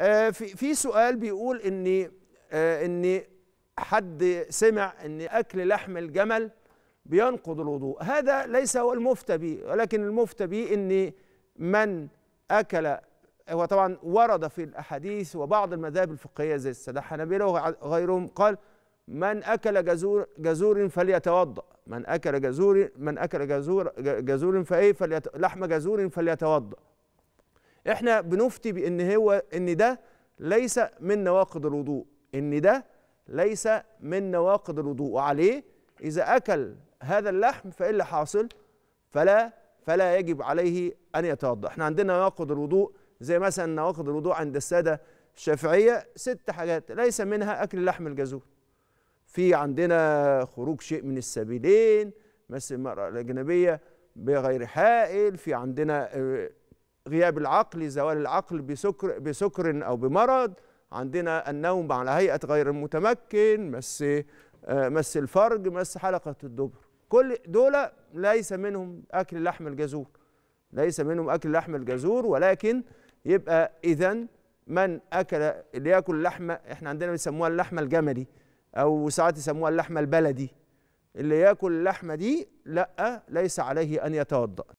آه، في سؤال بيقول ان آه، ان حد سمع ان اكل لحم الجمل بينقض الوضوء هذا ليس هو المفتى به ولكن المفتى به ان من اكل هو طبعا ورد في الاحاديث وبعض المذاهب الفقهيه زي الساده الحنابله وغيرهم قال من اكل جزور جزور فليتوضا من اكل جزور من اكل جزور جزور فايه فليت لحم جزور فليتوضا احنا بنفتي بان هو ان ده ليس من نواقض الوضوء ان ده ليس من نواقض الوضوء وعليه اذا اكل هذا اللحم فايه اللي حاصل فلا فلا يجب عليه ان يتوضا احنا عندنا نواقض الوضوء زي مثلا نواقض الوضوء عند الساده الشافعيه ست حاجات ليس منها اكل لحم الجزور في عندنا خروج شيء من السبيلين مثل المراه الاجنبيه بغير حائل في عندنا آه، غياب العقل زوال العقل بسكر بسكر او بمرض عندنا النوم على هيئه غير متمكن مس آه، مس الفرج مس حلقه الدبر كل دول ليس منهم اكل لحم الجزور ليس منهم اكل لحم الجزور ولكن يبقى اذا من اكل اللي ياكل لحمه احنا عندنا بيسموها اللحمه الجملي او ساعات يسموها اللحمه البلدي اللي ياكل اللحمه دي لا ليس عليه ان يتوضا